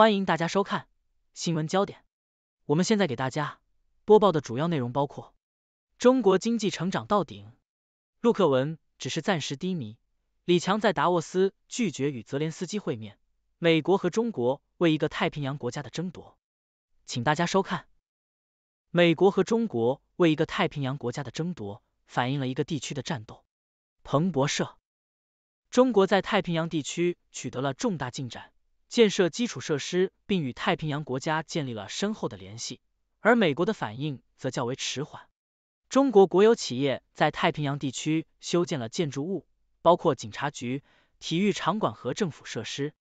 欢迎大家收看新闻焦点。我们现在给大家播报的主要内容包括：中国经济成长到顶，陆克文只是暂时低迷；李强在达沃斯拒绝与泽连斯基会面；美国和中国为一个太平洋国家的争夺。请大家收看。美国和中国为一个太平洋国家的争夺，反映了一个地区的战斗。彭博社，中国在太平洋地区取得了重大进展。建设基础设施，并与太平洋国家建立了深厚的联系，而美国的反应则较为迟缓。中国国有企业在太平洋地区修建了建筑物，包括警察局、体育场馆和政府设施。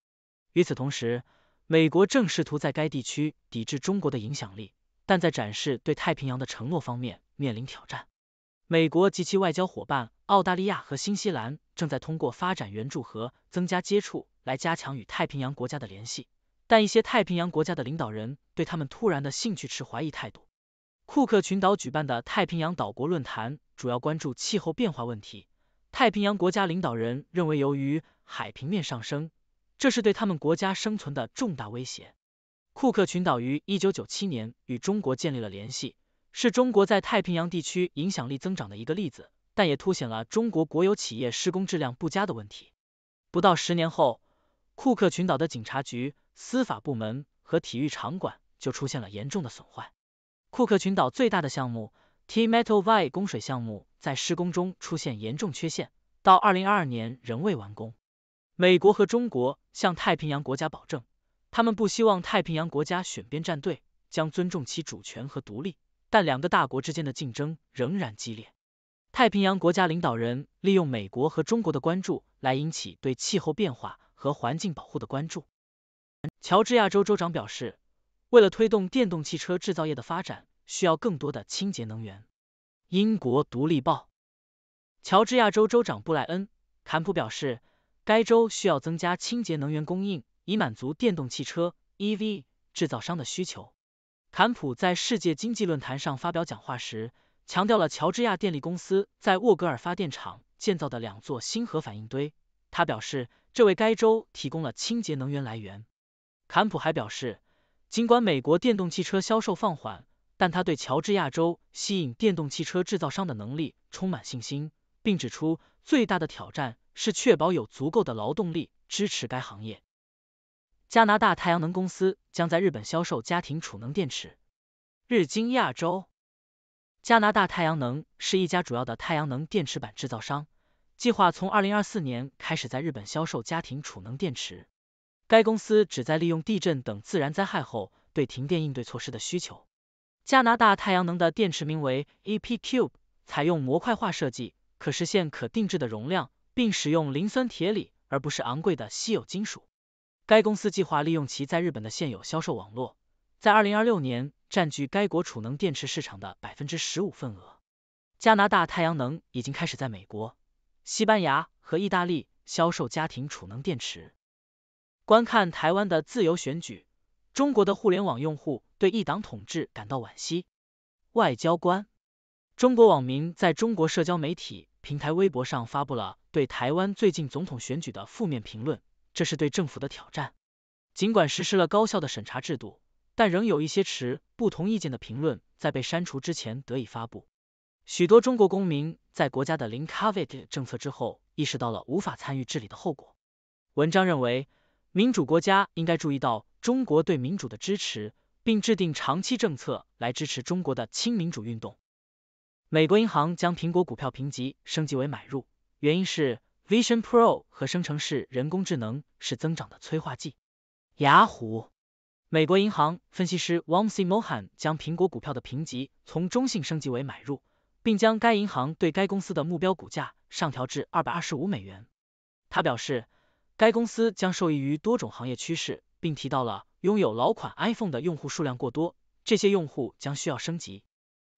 与此同时，美国正试图在该地区抵制中国的影响力，但在展示对太平洋的承诺方面面临挑战。美国及其外交伙伴澳大利亚和新西兰正在通过发展援助和增加接触。来加强与太平洋国家的联系，但一些太平洋国家的领导人对他们突然的兴趣持怀疑态度。库克群岛举办的太平洋岛国论坛主要关注气候变化问题。太平洋国家领导人认为，由于海平面上升，这是对他们国家生存的重大威胁。库克群岛于一九九七年与中国建立了联系，是中国在太平洋地区影响力增长的一个例子，但也凸显了中国国有企业施工质量不佳的问题。不到十年后，库克群岛的警察局、司法部门和体育场馆就出现了严重的损坏。库克群岛最大的项目 T Metal Vi 供水项目在施工中出现严重缺陷，到二零二二年仍未完工。美国和中国向太平洋国家保证，他们不希望太平洋国家选边站队，将尊重其主权和独立。但两个大国之间的竞争仍然激烈。太平洋国家领导人利用美国和中国的关注来引起对气候变化。和环境保护的关注。乔治亚州州长表示，为了推动电动汽车制造业的发展，需要更多的清洁能源。英国《独立报》乔治亚州州长布莱恩·坎普表示，该州需要增加清洁能源供应，以满足电动汽车 （EV） 制造商的需求。坎普在世界经济论坛上发表讲话时，强调了乔治亚电力公司在沃格尔发电厂建造的两座新核反应堆。他表示。这为该州提供了清洁能源来源。坎普还表示，尽管美国电动汽车销售放缓，但他对乔治亚州吸引电动汽车制造商的能力充满信心，并指出最大的挑战是确保有足够的劳动力支持该行业。加拿大太阳能公司将在日本销售家庭储能电池。日经亚洲，加拿大太阳能是一家主要的太阳能电池板制造商。计划从二零二四年开始在日本销售家庭储能电池。该公司旨在利用地震等自然灾害后对停电应对措施的需求。加拿大太阳能的电池名为 e p Cube，采用模块化设计，可实现可定制的容量，并使用磷酸铁锂而不是昂贵的稀有金属。该公司计划利用其在日本的现有销售网络，在二零二六年占据该国储能电池市场的百分之十五份额。加拿大太阳能已经开始在美国。西班牙和意大利销售家庭储能电池。观看台湾的自由选举，中国的互联网用户对一党统治感到惋惜。外交官，中国网民在中国社交媒体平台微博上发布了对台湾最近总统选举的负面评论，这是对政府的挑战。尽管实施了高效的审查制度，但仍有一些持不同意见的评论在被删除之前得以发布。许多中国公民在国家的零 COVID 政策之后，意识到了无法参与治理的后果。文章认为，民主国家应该注意到中国对民主的支持，并制定长期政策来支持中国的亲民主运动。美国银行将苹果股票评级升级为买入，原因是 Vision Pro 和生成式人工智能是增长的催化剂。雅虎，美国银行分析师 w a m s i Mohan 将苹果股票的评级从中性升级为买入。并将该银行对该公司的目标股价上调至二百二十五美元。他表示，该公司将受益于多种行业趋势，并提到了拥有老款 iPhone 的用户数量过多，这些用户将需要升级。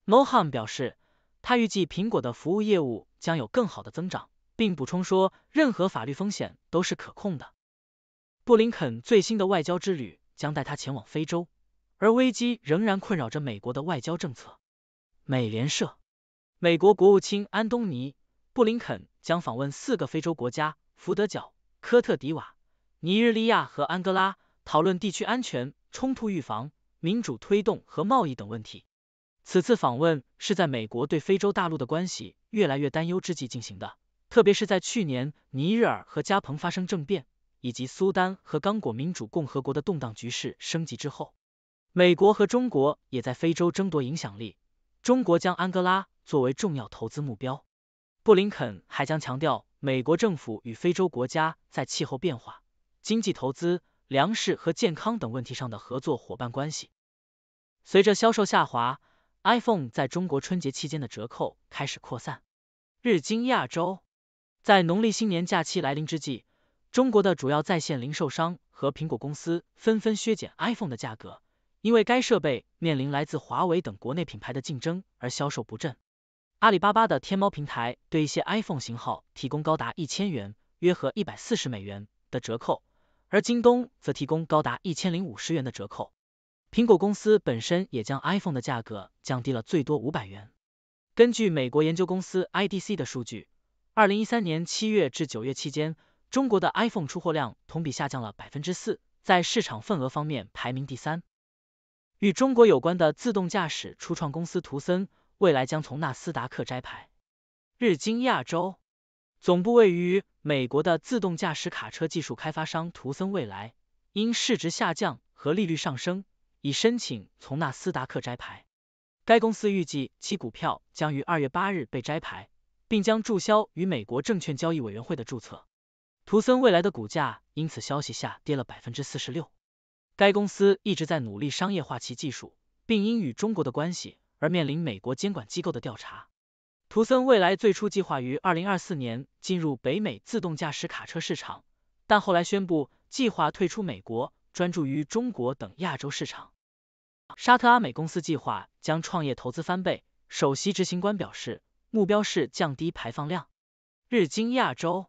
Moham 表示，他预计苹果的服务业务将有更好的增长，并补充说，任何法律风险都是可控的。布林肯最新的外交之旅将带他前往非洲，而危机仍然困扰着美国的外交政策。美联社。美国国务卿安东尼·布林肯将访问四个非洲国家：福德角、科特迪瓦、尼日利亚和安哥拉，讨论地区安全、冲突预防、民主推动和贸易等问题。此次访问是在美国对非洲大陆的关系越来越担忧之际进行的，特别是在去年尼日尔和加蓬发生政变，以及苏丹和刚果民主共和国的动荡局势升级之后。美国和中国也在非洲争夺影响力。中国将安哥拉作为重要投资目标。布林肯还将强调美国政府与非洲国家在气候变化、经济投资、粮食和健康等问题上的合作伙伴关系。随着销售下滑，iPhone 在中国春节期间的折扣开始扩散。日经亚洲，在农历新年假期来临之际，中国的主要在线零售商和苹果公司纷纷削减 iPhone 的价格。因为该设备面临来自华为等国内品牌的竞争而销售不振，阿里巴巴的天猫平台对一些 iPhone 型号提供高达一千元（约合一百四十美元）的折扣，而京东则提供高达一千零五十元的折扣。苹果公司本身也将 iPhone 的价格降低了最多五百元。根据美国研究公司 IDC 的数据，二零一三年七月至九月期间，中国的 iPhone 出货量同比下降了百分之四，在市场份额方面排名第三。与中国有关的自动驾驶初创公司图森未来将从纳斯达克摘牌。日经亚洲，总部位于美国的自动驾驶卡车技术开发商图森未来，因市值下降和利率上升，已申请从纳斯达克摘牌。该公司预计其股票将于二月八日被摘牌，并将注销与美国证券交易委员会的注册。图森未来的股价因此消息下跌了百分之四十六。该公司一直在努力商业化其技术，并因与中国的关系而面临美国监管机构的调查。图森未来最初计划于二零二四年进入北美自动驾驶卡车市场，但后来宣布计划退出美国，专注于中国等亚洲市场。沙特阿美公司计划将创业投资翻倍，首席执行官表示，目标是降低排放量。日经亚洲，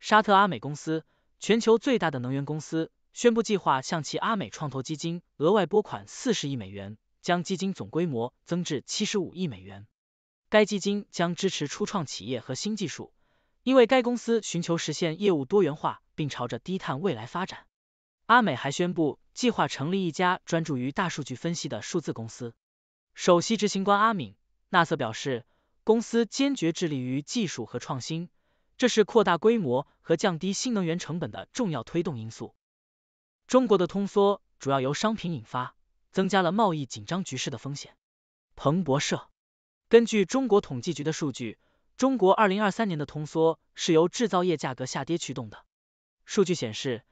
沙特阿美公司，全球最大的能源公司。宣布计划向其阿美创投基金额外拨款四十亿美元，将基金总规模增至七十五亿美元。该基金将支持初创企业和新技术，因为该公司寻求实现业务多元化并朝着低碳未来发展。阿美还宣布计划成立一家专注于大数据分析的数字公司。首席执行官阿敏·纳瑟表示，公司坚决致力于技术和创新，这是扩大规模和降低新能源成本的重要推动因素。中国的通缩主要由商品引发，增加了贸易紧张局势的风险。彭博社根据中国统计局的数据，中国二零二三年的通缩是由制造业价格下跌驱动的。数据显示，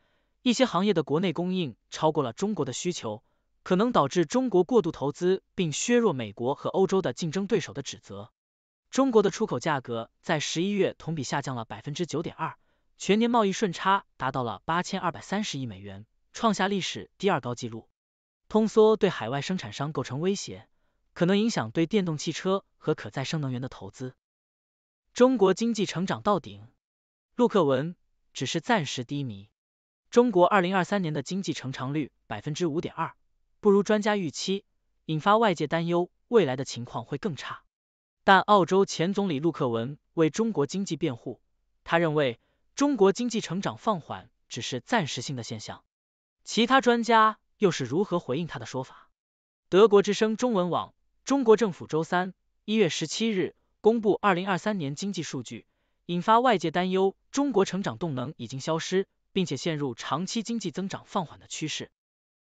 一些行业的国内供应超过了中国的需求，可能导致中国过度投资并削弱美国和欧洲的竞争对手的指责。中国的出口价格在十一月同比下降了百分之九点二，全年贸易顺差达到了八千二百三十亿美元。创下历史第二高纪录，通缩对海外生产商构成威胁，可能影响对电动汽车和可再生能源的投资。中国经济成长到顶，陆克文只是暂时低迷。中国二零二三年的经济成长率百分之五点二，不如专家预期，引发外界担忧未来的情况会更差。但澳洲前总理陆克文为中国经济辩护，他认为中国经济成长放缓只是暂时性的现象。其他专家又是如何回应他的说法？德国之声中文网，中国政府周三一月十七日公布二零二三年经济数据，引发外界担忧，中国成长动能已经消失，并且陷入长期经济增长放缓的趋势。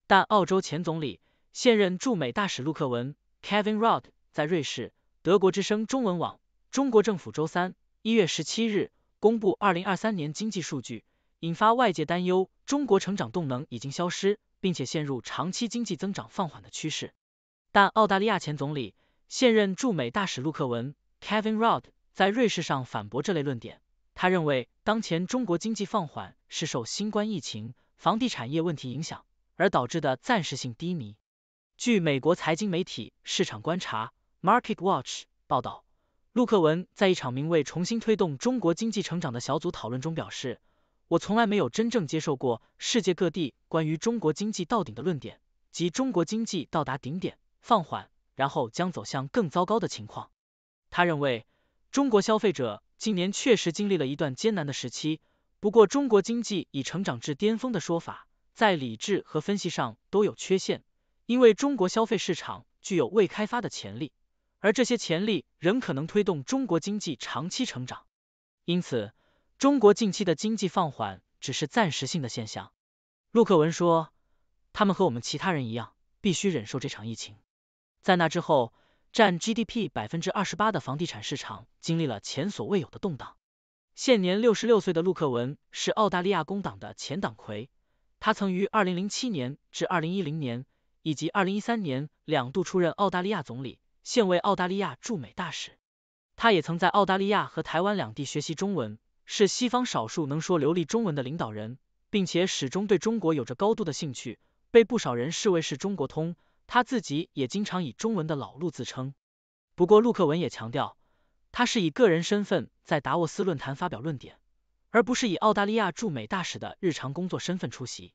但澳洲前总理、现任驻美大使陆克文 Kevin Rudd 在瑞士，德国之声中文网，中国政府周三一月十七日公布二零二三年经济数据。引发外界担忧，中国成长动能已经消失，并且陷入长期经济增长放缓的趋势。但澳大利亚前总理、现任驻美大使陆克文 Kevin Rudd 在瑞士上反驳这类论点。他认为，当前中国经济放缓是受新冠疫情、房地产业问题影响而导致的暂时性低迷。据美国财经媒体市场观察 Market Watch 报道，陆克文在一场名为“重新推动中国经济成长”的小组讨论中表示。我从来没有真正接受过世界各地关于中国经济到顶的论点即中国经济到达顶点放缓，然后将走向更糟糕的情况。他认为，中国消费者今年确实经历了一段艰难的时期，不过中国经济已成长至巅峰的说法，在理智和分析上都有缺陷，因为中国消费市场具有未开发的潜力，而这些潜力仍可能推动中国经济长期成长。因此。中国近期的经济放缓只是暂时性的现象，陆克文说，他们和我们其他人一样，必须忍受这场疫情。在那之后，占 GDP 百分之二十八的房地产市场经历了前所未有的动荡。现年六十六岁的陆克文是澳大利亚工党的前党魁，他曾于二零零七年至二零一零年以及二零一三年两度出任澳大利亚总理，现为澳大利亚驻美大使。他也曾在澳大利亚和台湾两地学习中文。是西方少数能说流利中文的领导人，并且始终对中国有着高度的兴趣，被不少人视为是中国通。他自己也经常以中文的老路自称。不过，陆克文也强调，他是以个人身份在达沃斯论坛发表论点，而不是以澳大利亚驻美大使的日常工作身份出席。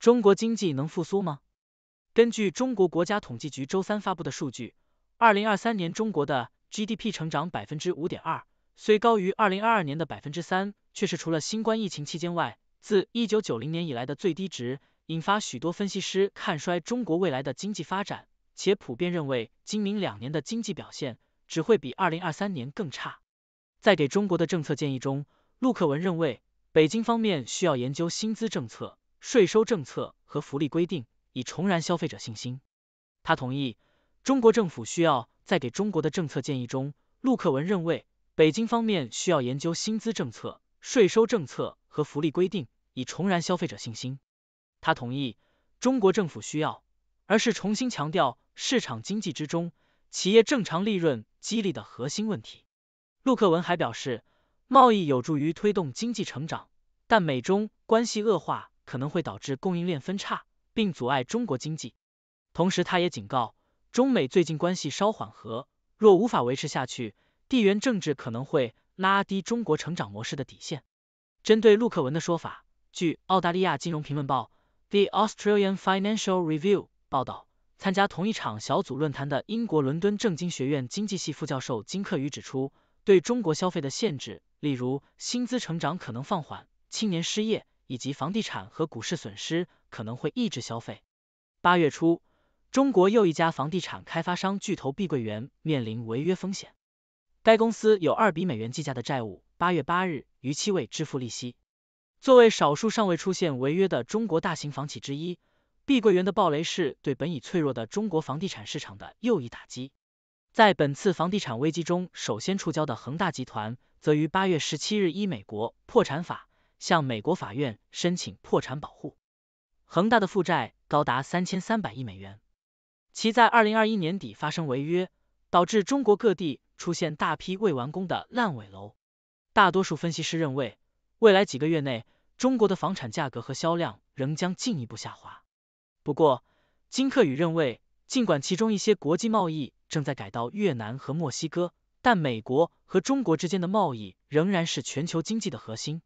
中国经济能复苏吗？根据中国国家统计局周三发布的数据，二零二三年中国的 GDP 成长百分之五点二。虽高于二零二二年的百分之三，却是除了新冠疫情期间外，自一九九零年以来的最低值，引发许多分析师看衰中国未来的经济发展，且普遍认为今明两年的经济表现只会比二零二三年更差。在给中国的政策建议中，陆克文认为，北京方面需要研究薪资政策、税收政策和福利规定，以重燃消费者信心。他同意中国政府需要在给中国的政策建议中，陆克文认为。北京方面需要研究薪资政策、税收政策和福利规定，以重燃消费者信心。他同意中国政府需要，而是重新强调市场经济之中企业正常利润激励的核心问题。陆克文还表示，贸易有助于推动经济成长，但美中关系恶化可能会导致供应链分叉，并阻碍中国经济。同时，他也警告，中美最近关系稍缓和，若无法维持下去。地缘政治可能会拉低中国成长模式的底线。针对陆克文的说法，据澳大利亚金融评论报《The Australian Financial Review》报道，参加同一场小组论坛的英国伦敦政经学院经济系副教授金克宇指出，对中国消费的限制，例如薪资成长可能放缓、青年失业以及房地产和股市损失，可能会抑制消费。八月初，中国又一家房地产开发商巨头碧桂园面临违约风险。该公司有二笔美元计价的债务，八月八日逾期未支付利息。作为少数尚未出现违约的中国大型房企之一，碧桂园的暴雷是对本已脆弱的中国房地产市场的又一打击。在本次房地产危机中，首先触礁的恒大集团，则于八月十七日依美国破产法向美国法院申请破产保护。恒大的负债高达三千三百亿美元，其在二零二一年底发生违约，导致中国各地。出现大批未完工的烂尾楼，大多数分析师认为，未来几个月内中国的房产价格和销量仍将进一步下滑。不过，金克宇认为，尽管其中一些国际贸易正在改到越南和墨西哥，但美国和中国之间的贸易仍然是全球经济的核心。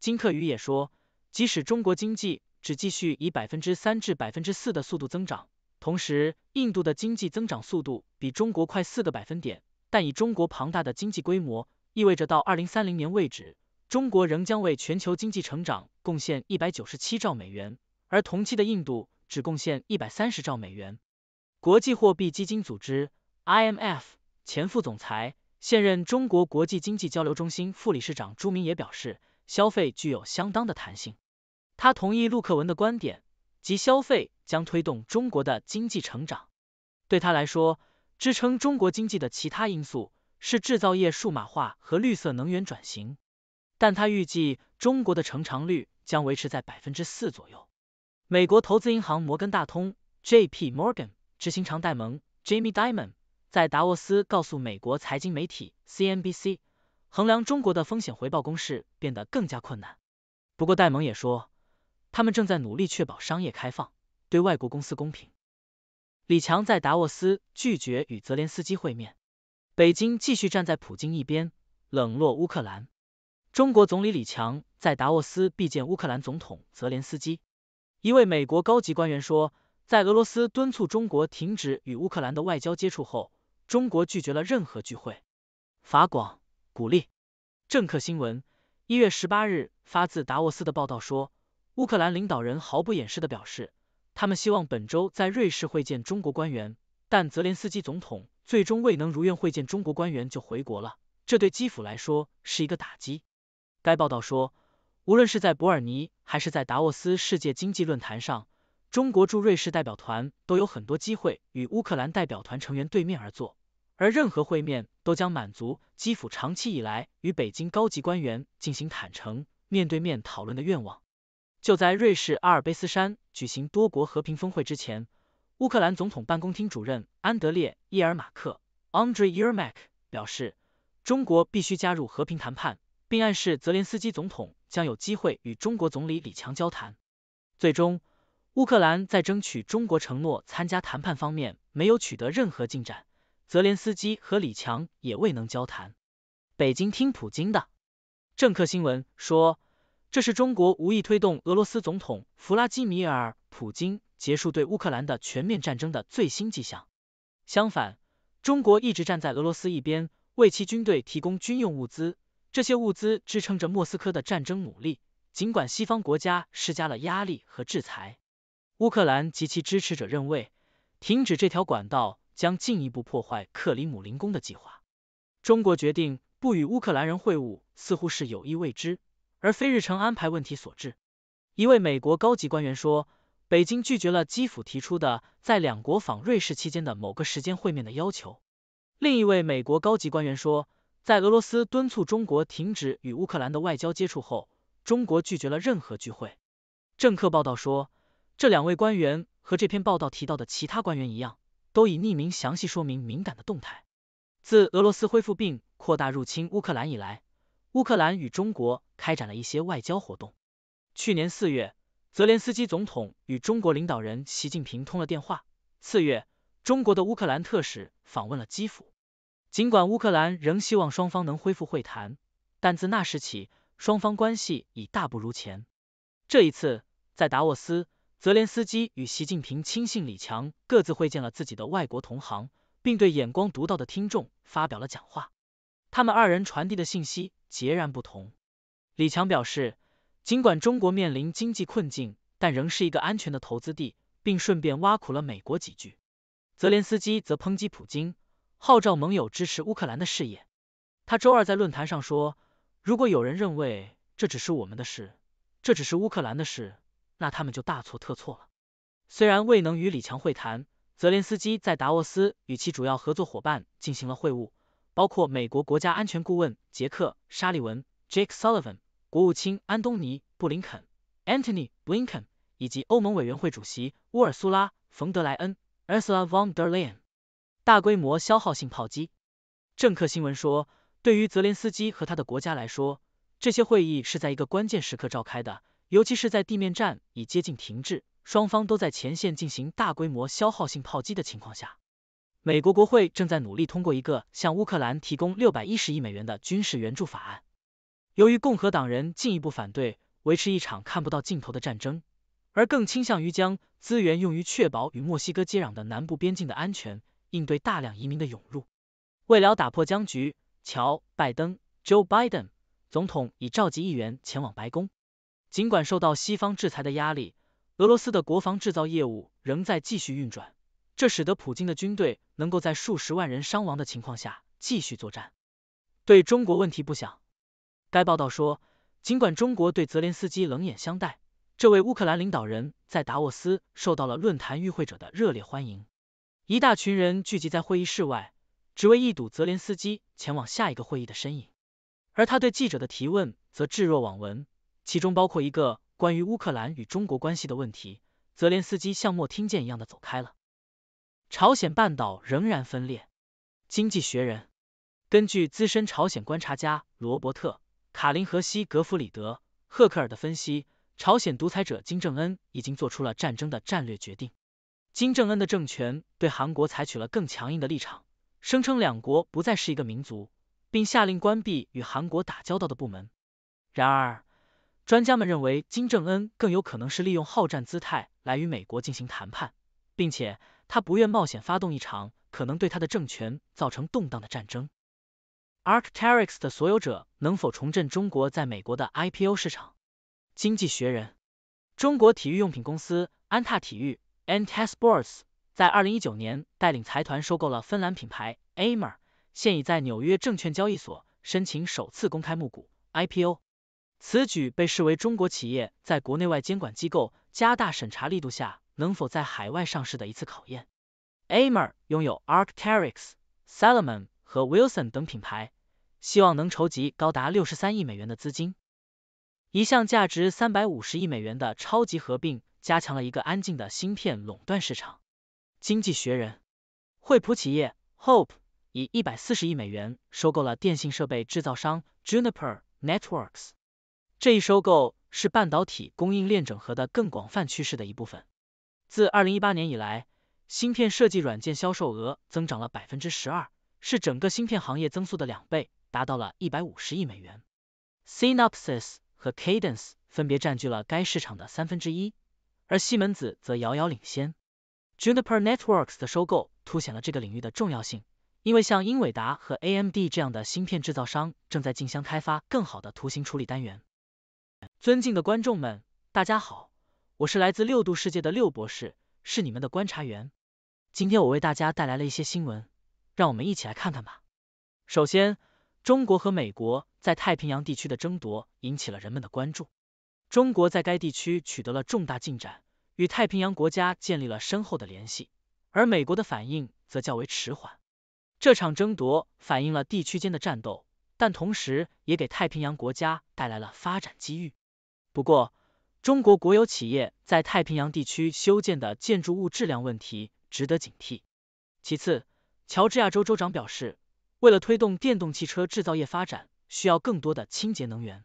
金克宇也说，即使中国经济只继续以百分之三至百分之四的速度增长，同时印度的经济增长速度比中国快四个百分点。但以中国庞大的经济规模，意味着到二零三零年为止，中国仍将为全球经济成长贡献一百九十七兆美元，而同期的印度只贡献一百三十兆美元。国际货币基金组织 （IMF） 前副总裁、现任中国国际经济交流中心副理事长朱明也表示，消费具有相当的弹性。他同意陆克文的观点，即消费将推动中国的经济成长。对他来说，支撑中国经济的其他因素是制造业数码化和绿色能源转型，但他预计中国的成长率将维持在百分之四左右。美国投资银行摩根大通 （J. P. Morgan） 执行长戴蒙 （Jamie Dimon） 在达沃斯告诉美国财经媒体 CNBC，衡量中国的风险回报公式变得更加困难。不过戴蒙也说，他们正在努力确保商业开放对外国公司公平。李强在达沃斯拒绝与泽连斯基会面，北京继续站在普京一边，冷落乌克兰。中国总理李强在达沃斯避见乌克兰总统泽连斯基。一位美国高级官员说，在俄罗斯敦促中国停止与乌克兰的外交接触后，中国拒绝了任何聚会。法广鼓励政客新闻，一月十八日发自达沃斯的报道说，乌克兰领导人毫不掩饰的表示。他们希望本周在瑞士会见中国官员，但泽连斯基总统最终未能如愿会见中国官员，就回国了。这对基辅来说是一个打击。该报道说，无论是在伯尔尼还是在达沃斯世界经济论坛上，中国驻瑞士代表团都有很多机会与乌克兰代表团成员对面而坐，而任何会面都将满足基辅长期以来与北京高级官员进行坦诚面对面讨论的愿望。就在瑞士阿尔卑斯山举行多国和平峰会之前，乌克兰总统办公厅主任安德烈·伊尔马克 （Andriy e r m a k 表示，中国必须加入和平谈判，并暗示泽连斯基总统将有机会与中国总理李强交谈。最终，乌克兰在争取中国承诺参加谈判方面没有取得任何进展，泽连斯基和李强也未能交谈。北京听普京的，政客新闻说。这是中国无意推动俄罗斯总统弗拉基米尔普京结束对乌克兰的全面战争的最新迹象。相反，中国一直站在俄罗斯一边，为其军队提供军用物资，这些物资支撑着莫斯科的战争努力。尽管西方国家施加了压力和制裁，乌克兰及其支持者认为，停止这条管道将进一步破坏克里姆林宫的计划。中国决定不与乌克兰人会晤，似乎是有意未知。而非日程安排问题所致。一位美国高级官员说，北京拒绝了基辅提出的在两国访瑞士期间的某个时间会面的要求。另一位美国高级官员说，在俄罗斯敦促中国停止与乌克兰的外交接触后，中国拒绝了任何聚会。政客报道说，这两位官员和这篇报道提到的其他官员一样，都以匿名详细说明敏感的动态。自俄罗斯恢复并扩大入侵乌克兰以来，乌克兰与中国开展了一些外交活动。去年四月，泽连斯基总统与中国领导人习近平通了电话。次月，中国的乌克兰特使访问了基辅。尽管乌克兰仍希望双方能恢复会谈，但自那时起，双方关系已大不如前。这一次，在达沃斯，泽连斯基与习近平亲信李强各自会见了自己的外国同行，并对眼光独到的听众发表了讲话。他们二人传递的信息。截然不同。李强表示，尽管中国面临经济困境，但仍是一个安全的投资地，并顺便挖苦了美国几句。泽连斯基则抨击普京，号召盟友支持乌克兰的事业。他周二在论坛上说：“如果有人认为这只是我们的事，这只是乌克兰的事，那他们就大错特错了。”虽然未能与李强会谈，泽连斯基在达沃斯与其主要合作伙伴进行了会晤。包括美国国家安全顾问杰克·沙利文 （Jake Sullivan）、国务卿安东尼·布林肯 （Antony Blinken） 以及欧盟委员会主席乌尔苏拉·冯德莱恩 （Ursula von der Leyen） 大规模消耗性炮击。政客新闻说，对于泽连斯基和他的国家来说，这些会议是在一个关键时刻召开的，尤其是在地面战已接近停滞、双方都在前线进行大规模消耗性炮击的情况下。美国国会正在努力通过一个向乌克兰提供六百一十亿美元的军事援助法案。由于共和党人进一步反对维持一场看不到尽头的战争，而更倾向于将资源用于确保与墨西哥接壤的南部边境的安全，应对大量移民的涌入。为了打破僵局，乔·拜登 （Joe Biden） 总统已召集议员前往白宫。尽管受到西方制裁的压力，俄罗斯的国防制造业务仍在继续运转，这使得普京的军队。能够在数十万人伤亡的情况下继续作战，对中国问题不想。该报道说，尽管中国对泽连斯基冷眼相待，这位乌克兰领导人在达沃斯受到了论坛与会者的热烈欢迎，一大群人聚集在会议室外，只为一睹泽连斯基前往下一个会议的身影。而他对记者的提问则置若罔闻，其中包括一个关于乌克兰与中国关系的问题。泽连斯基像没听见一样的走开了。朝鲜半岛仍然分裂，《经济学人》根据资深朝鲜观察家罗伯特·卡林和西格弗里德·赫克尔的分析，朝鲜独裁者金正恩已经做出了战争的战略决定。金正恩的政权对韩国采取了更强硬的立场，声称两国不再是一个民族，并下令关闭与韩国打交道的部门。然而，专家们认为金正恩更有可能是利用好战姿态来与美国进行谈判，并且。他不愿冒险发动一场可能对他的政权造成动荡的战争。Arcteryx 的所有者能否重振中国在美国的 IPO 市场？经济学人。中国体育用品公司安踏体育 （Anta Sports） 在二零一九年带领财团收购了芬兰品牌 Amer，现已在纽约证券交易所申请首次公开募股 （IPO）。此举被视为中国企业在国内外监管机构加大审查力度下。能否在海外上市的一次考验。a m e r 拥有 ArcTeryx、Salomon 和 Wilson 等品牌，希望能筹集高达六十三亿美元的资金。一项价值三百五十亿美元的超级合并，加强了一个安静的芯片垄断市场。经济学人。惠普企业 Hope 以一百四十亿美元收购了电信设备制造商 Juniper Networks。这一收购是半导体供应链整合的更广泛趋势的一部分。自二零一八年以来，芯片设计软件销售额增长了百分之十二，是整个芯片行业增速的两倍，达到了一百五十亿美元。Synopsys 和 Cadence 分别占据了该市场的三分之一，而西门子则遥遥领先。Juniper Networks 的收购凸显了这个领域的重要性，因为像英伟达和 AMD 这样的芯片制造商正在竞相开发更好的图形处理单元。尊敬的观众们，大家好。我是来自六度世界的六博士，是你们的观察员。今天我为大家带来了一些新闻，让我们一起来看看吧。首先，中国和美国在太平洋地区的争夺引起了人们的关注。中国在该地区取得了重大进展，与太平洋国家建立了深厚的联系，而美国的反应则较为迟缓。这场争夺反映了地区间的战斗，但同时也给太平洋国家带来了发展机遇。不过，中国国有企业在太平洋地区修建的建筑物质量问题值得警惕。其次，乔治亚州州长表示，为了推动电动汽车制造业发展，需要更多的清洁能源，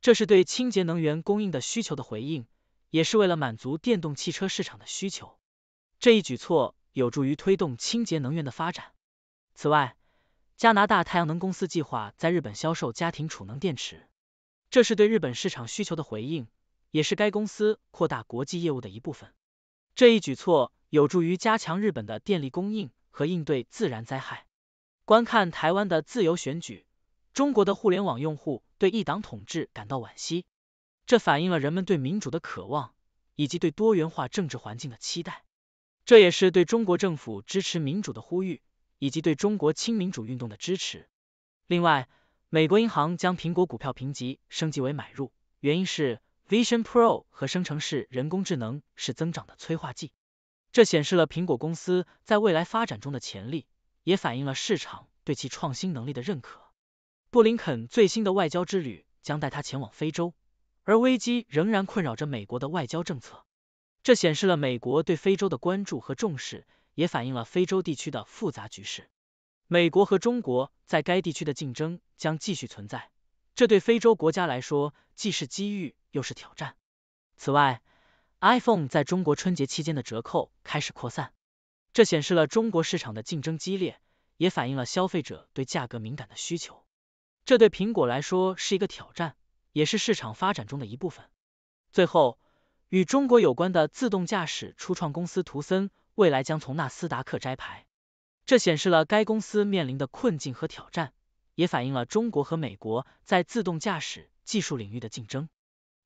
这是对清洁能源供应的需求的回应，也是为了满足电动汽车市场的需求。这一举措有助于推动清洁能源的发展。此外，加拿大太阳能公司计划在日本销售家庭储能电池，这是对日本市场需求的回应。也是该公司扩大国际业务的一部分。这一举措有助于加强日本的电力供应和应对自然灾害。观看台湾的自由选举，中国的互联网用户对一党统治感到惋惜，这反映了人们对民主的渴望以及对多元化政治环境的期待。这也是对中国政府支持民主的呼吁以及对中国亲民主运动的支持。另外，美国银行将苹果股票评级升级为买入，原因是。Vision Pro 和生成式人工智能是增长的催化剂，这显示了苹果公司在未来发展中的潜力，也反映了市场对其创新能力的认可。布林肯最新的外交之旅将带他前往非洲，而危机仍然困扰着美国的外交政策，这显示了美国对非洲的关注和重视，也反映了非洲地区的复杂局势。美国和中国在该地区的竞争将继续存在。这对非洲国家来说既是机遇又是挑战。此外，iPhone 在中国春节期间的折扣开始扩散，这显示了中国市场的竞争激烈，也反映了消费者对价格敏感的需求。这对苹果来说是一个挑战，也是市场发展中的一部分。最后，与中国有关的自动驾驶初创公司图森未来将从纳斯达克摘牌，这显示了该公司面临的困境和挑战。也反映了中国和美国在自动驾驶技术领域的竞争，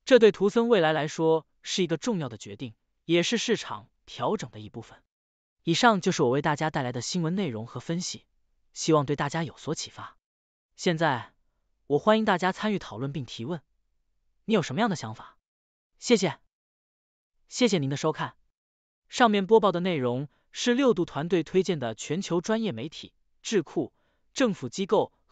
这对图森未来来说是一个重要的决定，也是市场调整的一部分。以上就是我为大家带来的新闻内容和分析，希望对大家有所启发。现在我欢迎大家参与讨论并提问，你有什么样的想法？谢谢，谢谢您的收看。上面播报的内容是六度团队推荐的全球专业媒体、智库、政府机构。